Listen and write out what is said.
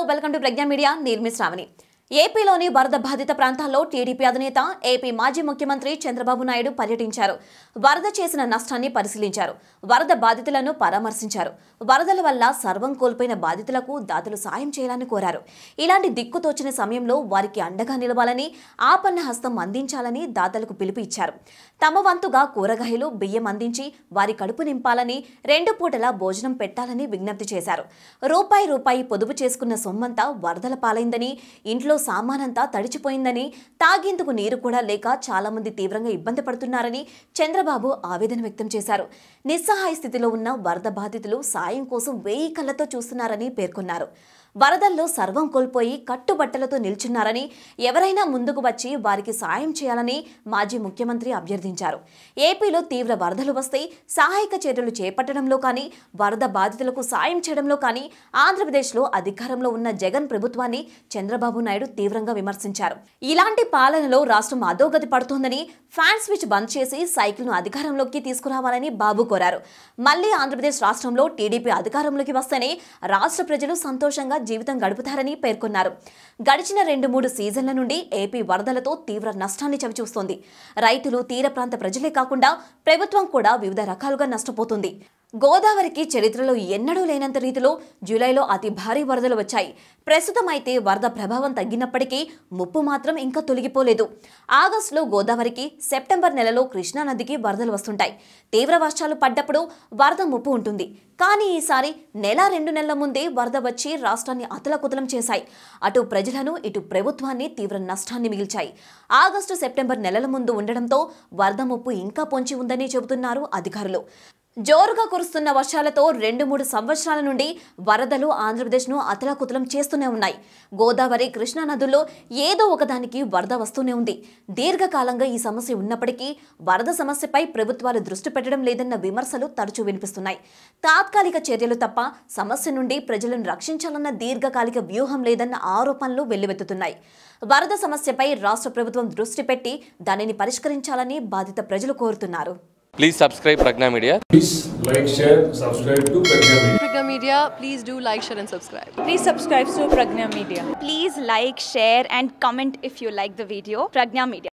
Hello welcome to Pragna media నిర్మి శ్రావణి ఏపీలోని వరద బాధిత ప్రాంతాల్లో టీడీపీ అధినేత ఏపీ మాజీ ముఖ్యమంత్రి చంద్రబాబు నాయుడు పర్యటించారు వరద చేసిన నష్టాన్ని పరిశీలించారు వరద బాధితులను పరామర్శించారు వరదల వల్ల సర్వం కోల్పోయిన బాధితులకు దాతలు సాయం చేయాలని కోరారు ఇలాంటి దిక్కుతోచిన సమయంలో వారికి అండగా నిలవాలని ఆపన్న హస్తం అందించాలని దాతలకు పిలుపు ఇచ్చారు తమ వంతుగా కూరగాయలు బియ్యం అందించి వారి కడుపు నింపాలని రెండు పూటల భోజనం పెట్టాలని విజ్ఞప్తి చేశారు రూపాయి రూపాయి పొదుపు చేసుకున్న సొమ్మంతా వరదల పాలైందని ఇంట్లో సామానంతా తడిచిపోయిందని తాగేందుకు నీరు కూడా లేక చాలామంది తీవ్రంగా ఇబ్బంది పడుతున్నారని చంద్రబాబు ఆవేదన వ్యక్తం చేశారు నిస్సహాయ స్థితిలో ఉన్న వరద బాధితులు సాయం కోసం వేయి కళ్లతో చూస్తున్నారని పేర్కొన్నారు వరదల్లో సర్వం కోల్పోయి కట్టుబట్టలతో నిల్చున్నారని ఎవరైనా ముందుకు వచ్చి వారికి సాయం చేయాలని మాజీ ముఖ్యమంత్రి అభ్యర్థించారు ఏపీలో తీవ్ర వరదలు వస్తే సహాయక చర్యలు చేపట్టడంలో కానీ వరద బాధితులకు సాయం చేయడంలో కానీ ఆంధ్రప్రదేశ్లో అధికారంలో ఉన్న జగన్ ప్రభుత్వాన్ని చంద్రబాబు నాయుడు తీవ్రంగా విమర్శించారు ఇలాంటి పాలనలో రాష్ట్రం అధోగతి పడుతోందని ఫ్యాన్ స్విచ్ బంద్ చేసి సైకిల్ను అధికారంలోకి తీసుకురావాలని బాబు కోరారు మళ్లీ ఆంధ్రప్రదేశ్ రాష్ట్రంలో టీడీపీ అధికారంలోకి వస్తేనే రాష్ట్ర ప్రజలు సంతోషంగా జీవితం గడుపుతారని పేర్కొన్నారు గడిచిన రెండు మూడు సీజన్ల నుండి ఏపీ వరదలతో తీవ్ర నష్టాన్ని చవిచూస్తోంది రైతులు తీర ప్రాంత ప్రజలే కాకుండా ప్రభుత్వం కూడా వివిధ రకాలుగా నష్టపోతుంది గోదావరికి చరిత్రలో ఎన్నడూ లేనంత రీతిలో జూలైలో అతి భారీ వరదలు వచ్చాయి ప్రస్తుతం అయితే వరద ప్రభావం తగ్గినప్పటికీ ముప్పు మాత్రం ఇంకా తొలగిపోలేదు ఆగస్టులో గోదావరికి సెప్టెంబర్ నెలలో కృష్ణానదికి వరదలు వస్తుంటాయి తీవ్ర వర్షాలు పడ్డప్పుడు వరద ముప్పు ఉంటుంది కానీ ఈసారి నెల రెండు నెలల ముందే వరద వచ్చి రాష్ట్రాన్ని అతలకుతలం చేశాయి అటు ప్రజలను ఇటు ప్రభుత్వాన్ని తీవ్ర నష్టాన్ని మిగిల్చాయి ఆగస్టు సెప్టెంబర్ నెలల ముందు ఉండడంతో వరద ముప్పు ఇంకా పొంచి ఉందని చెబుతున్నారు అధికారులు జోరుగా కురుస్తున్న వర్షాలతో రెండు మూడు సంవత్సరాల నుండి వరదలు ఆంధ్రప్రదేశ్ను అతలాకుతలం చేస్తూనే ఉన్నాయి గోదావరి కృష్ణా నదుల్లో ఏదో ఒకదానికి వరద వస్తూనే ఉంది దీర్ఘకాలంగా ఈ సమస్య ఉన్నప్పటికీ వరద సమస్యపై ప్రభుత్వాలు దృష్టి పెట్టడం లేదన్న విమర్శలు తరచూ వినిపిస్తున్నాయి తాత్కాలిక చర్యలు తప్ప సమస్య నుండి ప్రజలను రక్షించాలన్న దీర్ఘకాలిక వ్యూహం లేదన్న ఆరోపణలు వెల్లువెత్తుతున్నాయి వరద సమస్యపై రాష్ట్ర ప్రభుత్వం దృష్టి పెట్టి దానిని పరిష్కరించాలని బాధిత ప్రజలు కోరుతున్నారు Please subscribe Pragna Media. Please like, share, subscribe to Pragna Media. Pragna Media, please do like, share and subscribe. Please subscribe to Pragna Media. Please like, share and comment if you like the video. Pragna Media.